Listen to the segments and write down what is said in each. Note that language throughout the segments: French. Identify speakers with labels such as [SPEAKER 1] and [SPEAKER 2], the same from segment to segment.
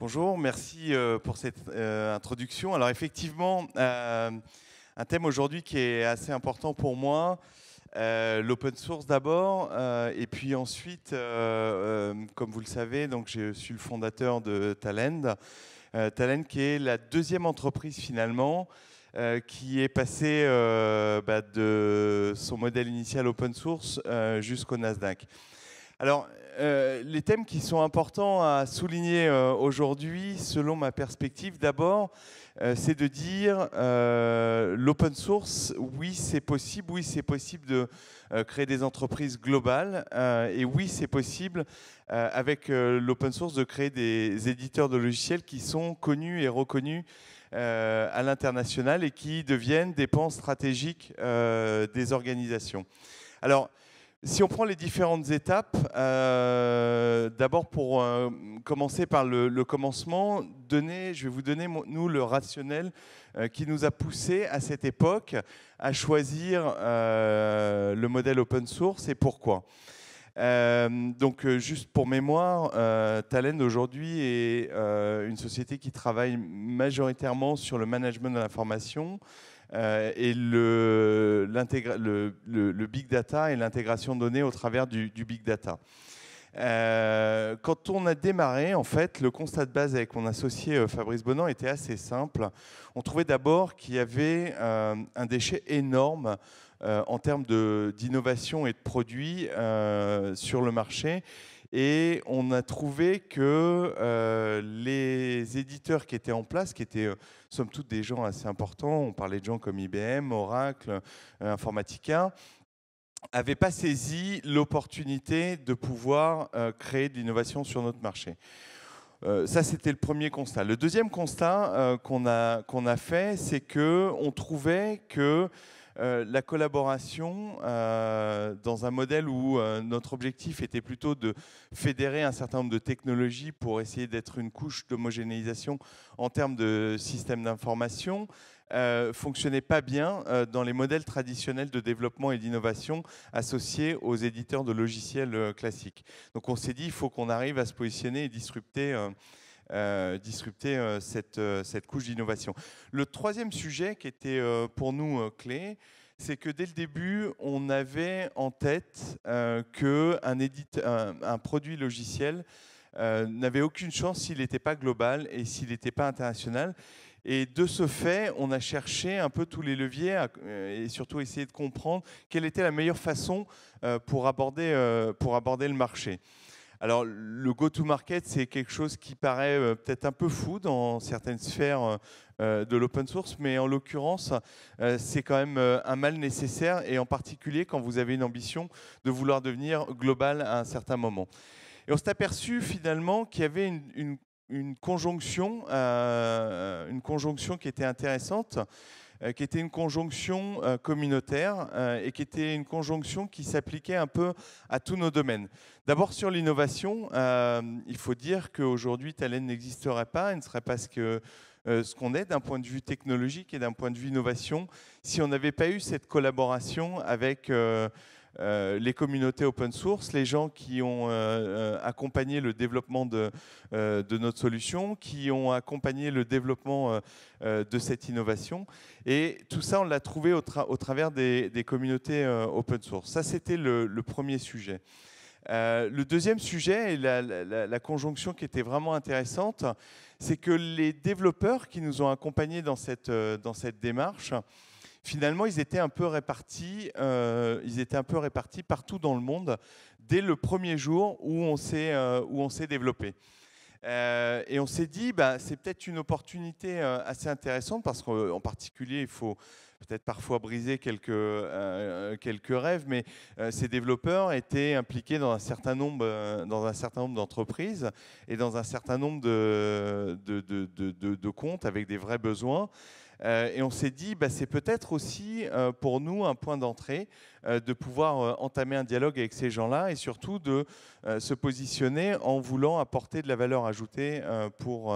[SPEAKER 1] Bonjour, merci euh, pour cette euh, introduction. Alors effectivement, euh, un thème aujourd'hui qui est assez important pour moi, l'open source d'abord, et puis ensuite, comme vous le savez, donc je suis le fondateur de Talend, Talend qui est la deuxième entreprise finalement qui est passée bah, de son modèle initial open source jusqu'au Nasdaq. Alors, euh, les thèmes qui sont importants à souligner euh, aujourd'hui, selon ma perspective, d'abord, euh, c'est de dire l'open source, oui, c'est possible, oui, c'est possible de créer des entreprises globales, et oui, c'est possible avec l'open source de créer des éditeurs de logiciels qui sont connus et reconnus à l'international et qui deviennent des pans stratégiques des organisations. Alors, si on prend les différentes étapes, euh, d'abord pour euh, commencer par le, commencement, donner, je vais vous donner, nous, le rationnel euh, qui nous a poussé à cette époque à choisir le modèle open source et pourquoi. donc, juste pour mémoire, Talend aujourd'hui est une société qui travaille majoritairement sur le management de l'information, euh, et le, big data et l'intégration de données au travers du, big data. Euh, quand on a démarré, en fait, le constat de base avec mon associé euh, Fabrice Bonan était assez simple. On trouvait d'abord qu'il y avait un déchet énorme en termes d'innovation et de produits sur le marché et on a trouvé que euh, les éditeurs qui étaient en place, qui étaient euh, somme toute des gens assez importants, on parlait de gens comme IBM, Oracle, euh, Informatica, n'avaient pas saisi l'opportunité de pouvoir créer de l'innovation sur notre marché. ça, c'était le premier constat. Le deuxième constat qu'on a, qu'on a fait, c'est qu'on trouvait que euh, la collaboration euh, dans un modèle où euh, notre objectif était plutôt de fédérer un certain nombre de technologies pour essayer d'être une couche d'homogénéisation en termes de système d'information. fonctionnait pas bien dans les modèles traditionnels de développement et d'innovation associés aux éditeurs de logiciels classiques. Donc on s'est dit, il faut qu'on arrive à se positionner et disrupter euh, disrupter euh, euh, cette, couche d'innovation. Le troisième sujet qui était pour nous clé, c'est que dès le début, on avait en tête euh, qu'un un, produit logiciel n'avait aucune chance s'il n'était pas global et s'il n'était pas international. Et de ce fait, on a cherché un peu tous les leviers et surtout essayé de comprendre quelle était la meilleure façon pour, pour aborder le marché. Alors, le go-to-market, c'est quelque chose qui paraît euh, peut-être un peu fou dans certaines sphères euh, euh, de l'open source, mais en l'occurrence, c'est quand même un mal nécessaire, et en particulier quand vous avez une ambition de vouloir devenir global à un certain moment. Et on s'est aperçu finalement qu'il y avait une, conjonction, une conjonction qui était intéressante euh, qui était une conjonction euh, communautaire euh, et qui était une conjonction qui s'appliquait un peu à tous nos domaines. D'abord sur l'innovation, il faut dire qu'aujourd'hui Talen n'existerait pas, elle ne serait pas ce que ce qu'on est d'un point de vue technologique et d'un point de vue innovation si on n'avait pas eu cette collaboration avec euh, les communautés open source, les gens qui ont euh, euh, accompagné le développement de, notre solution, qui ont accompagné le développement de cette innovation. Et tout ça, on l'a trouvé au, travers des, communautés open source. Ça, c'était le, premier sujet. le deuxième sujet, et la, la conjonction qui était vraiment intéressante, c'est que les développeurs qui nous ont accompagnés dans cette, dans cette démarche, finalement, ils étaient un peu répartis, euh, ils étaient un peu répartis partout dans le monde dès le premier jour où on s'est euh, développé. Euh, et on s'est dit, bah, c'est peut-être une opportunité assez intéressante parce qu'en particulier, il faut peut-être parfois briser quelques, quelques rêves, mais ces développeurs étaient impliqués dans un certain nombre, dans un certain nombre d'entreprises et dans un certain nombre de de, de, de, de, comptes avec des vrais besoins. Euh, et on s'est dit, bah, c'est peut-être aussi euh, pour nous un point d'entrée euh, de pouvoir entamer un dialogue avec ces gens-là et surtout de se positionner en voulant apporter de la valeur ajoutée pour,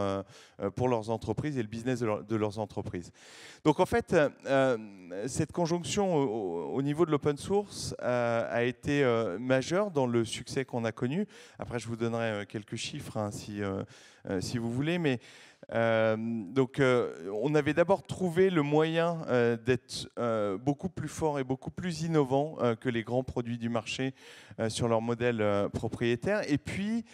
[SPEAKER 1] pour leurs entreprises et le business de, leurs entreprises. Donc en fait, cette conjonction au, niveau de l'open source a été majeure dans le succès qu'on a connu. Après, je vous donnerai quelques chiffres hein, si, si vous voulez, mais... Euh, donc, euh, on avait d'abord trouvé le moyen euh, d'être beaucoup plus fort et beaucoup plus innovant que les grands produits du marché sur leur modèle propriétaire. Et puis,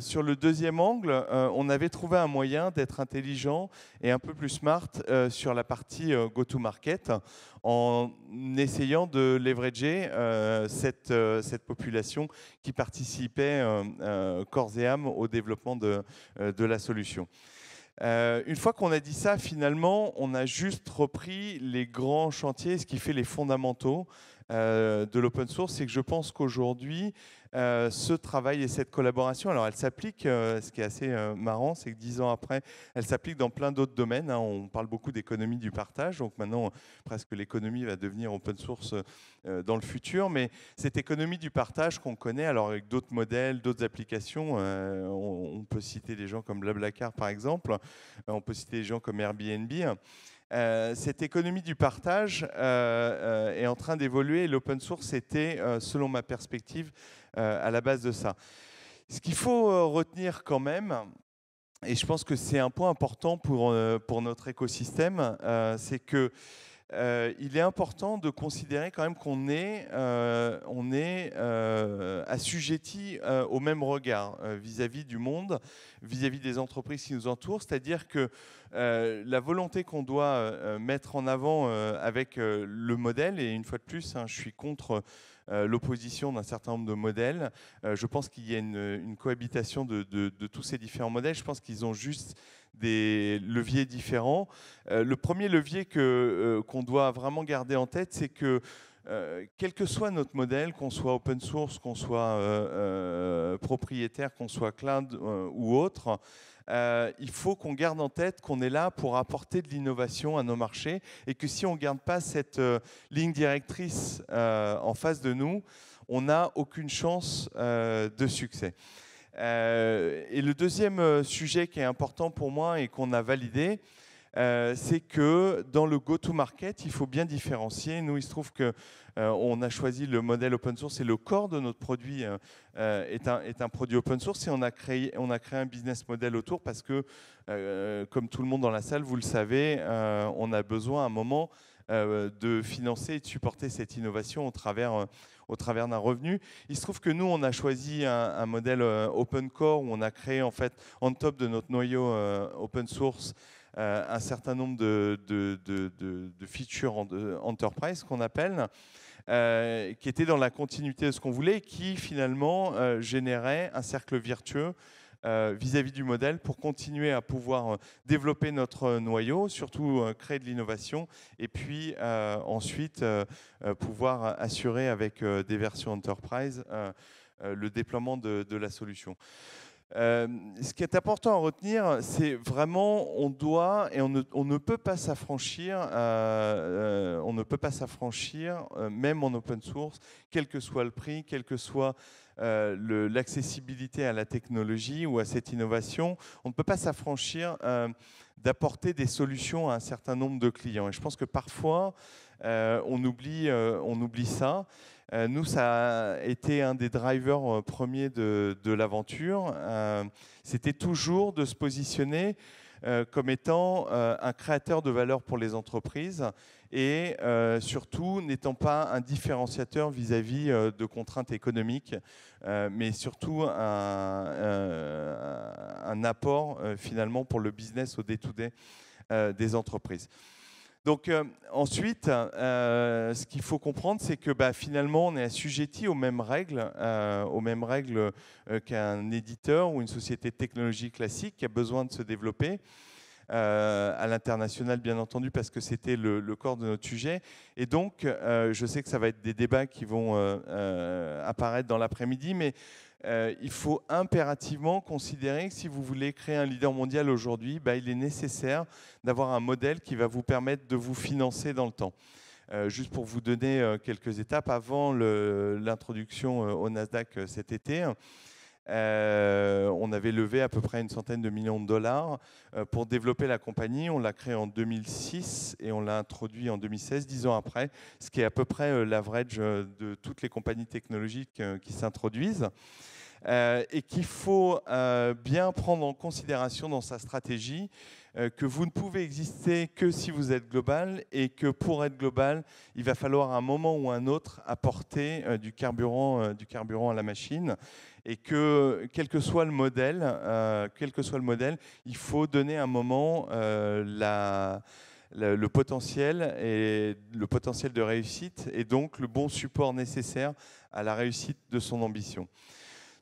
[SPEAKER 1] sur le deuxième angle, on avait trouvé un moyen d'être intelligent et un peu plus smart sur la partie go-to-market en essayant de leverager cette, population qui participait corps et âme au développement de la solution. Euh, une fois qu'on a dit ça, finalement, on a juste repris les grands chantiers, ce qui fait les fondamentaux euh, de l'open source. C'est que je pense qu'aujourd'hui, euh, ce travail et cette collaboration. Alors, elle s'applique, euh, ce qui est assez euh, marrant, c'est que dix ans après, elle s'applique dans plein d'autres domaines. Hein. On parle beaucoup d'économie du partage, donc maintenant, presque l'économie va devenir open source dans le futur. Mais cette économie du partage qu'on connaît, alors avec d'autres modèles, d'autres applications, on, on, peut citer des gens comme Blablacar, par exemple, on peut citer des gens comme Airbnb. Euh, cette économie du partage euh, euh, est en train d'évoluer et l'open source était, selon ma perspective, à la base de ça. Ce qu'il faut retenir quand même, et je pense que c'est un point important pour, pour notre écosystème, c'est que euh, il est important de considérer quand même qu'on est, euh, on est euh, assujetti au même regard vis-à-vis du monde, vis-à-vis des entreprises qui nous entourent. C'est-à-dire que la volonté qu'on doit mettre en avant avec le modèle, et une fois de plus, hein, je suis contre euh, l'opposition d'un certain nombre de modèles. Euh, je pense qu'il y a une, cohabitation de, tous ces différents modèles. Je pense qu'ils ont juste des leviers différents. Euh, le premier levier que, qu'on doit vraiment garder en tête, c'est que quel que soit notre modèle, qu'on soit open source, qu'on soit propriétaire, qu'on soit cloud ou autre, euh, il faut qu'on garde en tête qu'on est là pour apporter de l'innovation à nos marchés et que si on ne garde pas cette euh, ligne directrice euh, en face de nous, on n'a aucune chance de succès. et le deuxième sujet qui est important pour moi et qu'on a validé, euh, c'est que dans le go-to-market, il faut bien différencier. Nous, il se trouve que euh, on a choisi le modèle open source et le corps de notre produit euh, est, un, est, un, produit open source et on a créé, on a créé un business model autour parce que, comme tout le monde dans la salle, vous le savez, on a besoin à un moment de financer et de supporter cette innovation au travers, travers d'un revenu. Il se trouve que nous, on a choisi un, un, modèle open core où on a créé, en fait, en top de notre noyau open source, euh, un certain nombre de, de, de features enterprise qu'on appelle, euh, qui étaient dans la continuité de ce qu'on voulait, qui finalement euh, générait un cercle virtueux vis-à-vis du modèle pour continuer à pouvoir développer notre noyau, surtout créer de l'innovation et puis ensuite pouvoir assurer avec des versions enterprise le déploiement de, de la solution. Euh, ce qui est important à retenir, c'est vraiment on doit et on ne, on ne peut pas s'affranchir, euh, euh, on ne peut pas s'affranchir, même en open source, quel que soit le prix, quel que soit l'accessibilité à la technologie ou à cette innovation, on ne peut pas s'affranchir d'apporter des solutions à un certain nombre de clients. Et je pense que parfois, euh, euh, on, oublie, ça euh, nous, ça a été un des drivers premiers de, l'aventure. C'était toujours de se positionner comme étant un créateur de valeur pour les entreprises et surtout n'étant pas un différenciateur vis-à-vis de contraintes économiques, mais surtout un, apport finalement pour le business au day to -day, des entreprises. Donc euh, ensuite, euh, ce qu'il faut comprendre, c'est que bah, finalement, on est assujetti aux mêmes règles, euh, aux mêmes règles qu'un éditeur ou une société de technologie classique qui a besoin de se développer. à l'international, bien entendu, parce que c'était le, le, corps de notre sujet. Et donc, je sais que ça va être des débats qui vont apparaître dans l'après-midi, mais euh, il faut impérativement considérer que si vous voulez créer un leader mondial aujourd'hui, bah, il est nécessaire d'avoir un modèle qui va vous permettre de vous financer dans le temps. Euh, juste pour vous donner euh, quelques étapes, avant l'introduction au Nasdaq cet été, euh, on avait levé à peu près une centaine de millions de dollars euh, pour développer la compagnie. On l'a créée en 2006 et on l'a introduit en 2016, dix ans après, ce qui est à peu près euh, l'average de toutes les compagnies technologiques qui s'introduisent. et qu'il faut bien prendre en considération dans sa stratégie que vous ne pouvez exister que si vous êtes global et que pour être global, il va falloir à un moment ou un autre apporter du carburant à la machine et que quel que soit le modèle, euh, quel que soit le modèle, il faut donner un moment euh, le potentiel et le potentiel de réussite et donc le bon support nécessaire à la réussite de son ambition.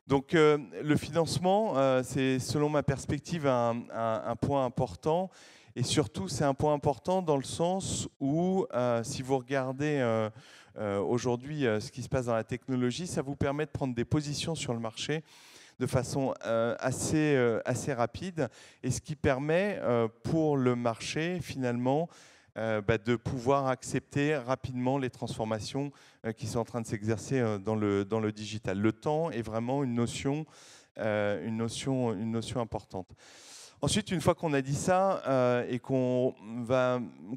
[SPEAKER 1] Donc euh, le financement, c'est selon ma perspective un point important et surtout, c'est un point important dans le sens où, euh, si vous regardez euh, euh, aujourd'hui ce qui se passe dans la technologie, ça vous permet de prendre des positions sur le marché de façon assez, assez rapide, et ce qui permet pour le marché, finalement, bah, de pouvoir accepter rapidement les transformations qui sont en train de s'exercer dans, le, dans le digital. Le temps est vraiment une notion, une notion, une notion importante. Ensuite, une fois qu'on a dit ça euh, et qu'on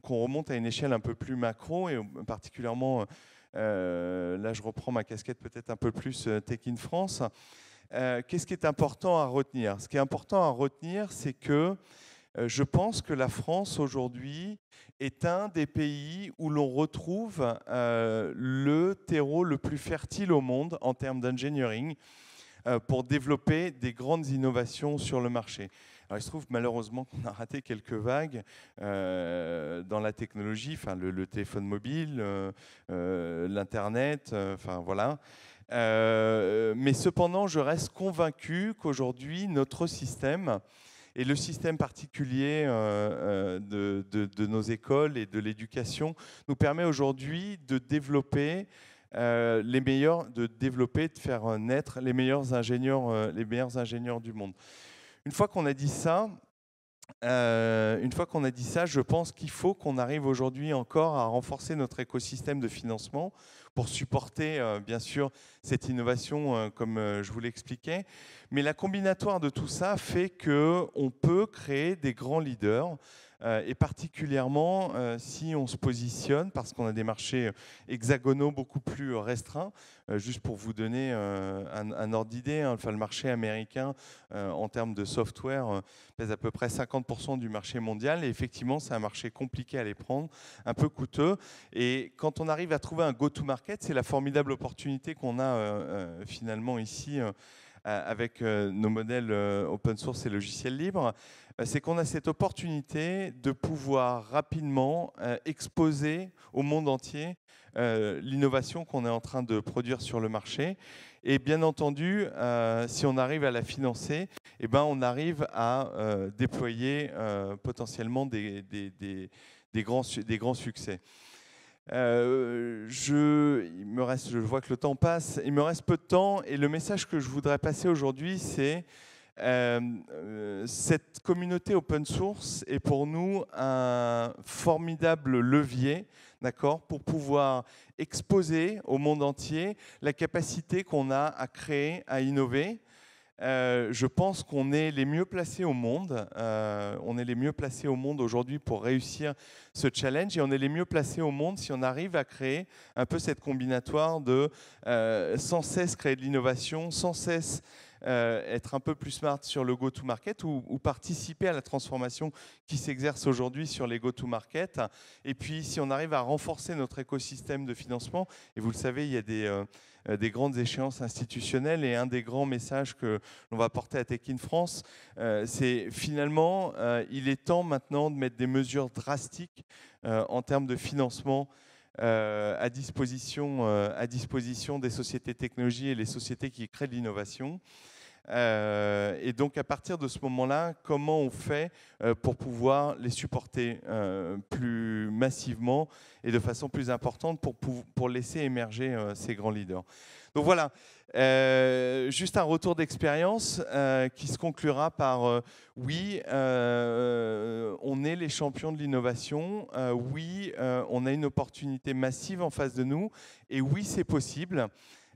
[SPEAKER 1] remonte à une échelle un peu plus macro et particulièrement, euh, là je reprends ma casquette peut-être un peu plus euh, Tech in France. qu'est-ce qui est important à retenir Ce qui est important à retenir, c'est que je pense que la France aujourd'hui est un des pays où l'on retrouve le terreau le plus fertile au monde en termes d'engineering pour développer des grandes innovations sur le marché il se trouve malheureusement qu'on a raté quelques vagues euh, dans la technologie, enfin, le, téléphone mobile, euh, euh, l'Internet, enfin voilà. mais cependant, je reste convaincu qu'aujourd'hui, notre système et le système particulier de, nos écoles et de l'éducation nous permet aujourd'hui de développer les meilleurs, de développer, de faire naître les meilleurs ingénieurs, les meilleurs ingénieurs du monde. Une fois qu'on a dit ça, euh, une fois qu'on a dit ça, je pense qu'il faut qu'on arrive aujourd'hui encore à renforcer notre écosystème de financement pour supporter, euh, bien sûr, cette innovation, euh, comme je vous l'expliquais. Mais la combinatoire de tout ça fait qu'on peut créer des grands leaders euh, et particulièrement euh, si on se positionne, parce qu'on a des marchés euh, hexagonaux beaucoup plus restreints, juste pour vous donner un, ordre d'idée, hein, enfin, le marché américain en termes de software pèse à peu près 50% du marché mondial, et effectivement c'est un marché compliqué à les prendre, un peu coûteux, et quand on arrive à trouver un go-to-market, c'est la formidable opportunité qu'on a finalement ici avec nos modèles open source et logiciels libres. Euh, c'est qu'on a cette opportunité de pouvoir rapidement euh, exposer au monde entier euh, l'innovation qu'on est en train de produire sur le marché. Et bien entendu, si on arrive à la financer, eh ben, on arrive à déployer potentiellement des, grands, des grands succès. je, me reste, je vois que le temps passe, il me reste peu de temps et le message que je voudrais passer aujourd'hui, c'est euh, euh, cette communauté open source est pour nous un formidable levier d'accord, pour pouvoir exposer au monde entier la capacité qu'on a à créer, à innover. Euh, je pense qu'on est les mieux placés au monde. on est les mieux placés au monde aujourd'hui pour réussir ce challenge et on est les mieux placés au monde si on arrive à créer un peu cette combinatoire de sans cesse créer de l'innovation, sans cesse euh, être un peu plus smart sur le go-to-market ou, participer à la transformation qui s'exerce aujourd'hui sur les go-to-market. Et puis, si on arrive à renforcer notre écosystème de financement, et vous le savez, il y a des euh, grandes échéances institutionnelles. Et un des grands messages que l'on va porter à Tech in France, euh, c'est finalement, il est temps maintenant de mettre des mesures drastiques en termes de financement euh, à, disposition, euh, à disposition des sociétés technologiques et les sociétés qui créent de l'innovation. Euh, et donc à partir de ce moment-là, comment on fait euh, pour pouvoir les supporter euh, plus massivement et de façon plus importante pour, pour laisser émerger ces grands leaders donc voilà, juste un retour d'expérience qui se conclura par oui, on est les champions de l'innovation, oui, on a une opportunité massive en face de nous, et oui, c'est possible.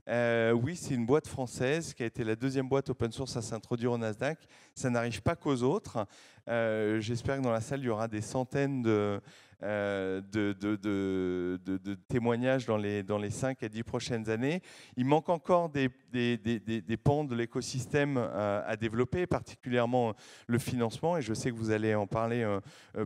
[SPEAKER 1] Euh, oui, c'est une boîte française qui a été la deuxième boîte open source à s'introduire au Nasdaq. Ça n'arrive pas qu'aux autres. Euh, j'espère que dans la salle, il y aura des centaines de, euh, de, de, témoignages dans les, dans les 5 à 10 prochaines années. Il manque encore des, des, pans de l'écosystème euh, à, développer, particulièrement euh, le financement, et je sais que vous allez en parler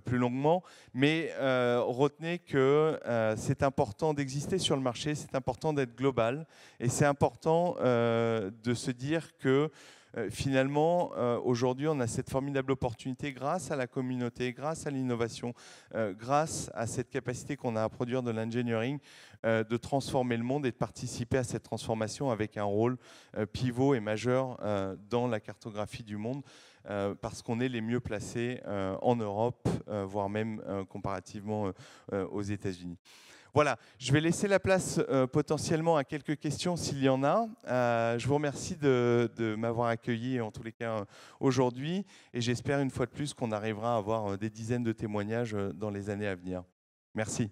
[SPEAKER 1] plus longuement, mais retenez que c'est important d'exister sur le marché, c'est important d'être global, et c'est important de se dire que euh, finalement, euh, aujourd'hui, on a cette formidable opportunité grâce à la communauté, grâce à l'innovation, euh, grâce à cette capacité qu'on a à produire de l'engineering, de transformer le monde et de participer à cette transformation avec un rôle pivot et majeur dans la cartographie du monde. parce qu'on est les mieux placés en Europe, voire même comparativement aux États-Unis. Voilà, je vais laisser la place euh, potentiellement à quelques questions s'il y en a. Euh, je vous remercie de, de m'avoir accueilli en tous les cas euh, aujourd'hui et j'espère une fois de plus qu'on arrivera à avoir des dizaines de témoignages dans les années à venir. Merci.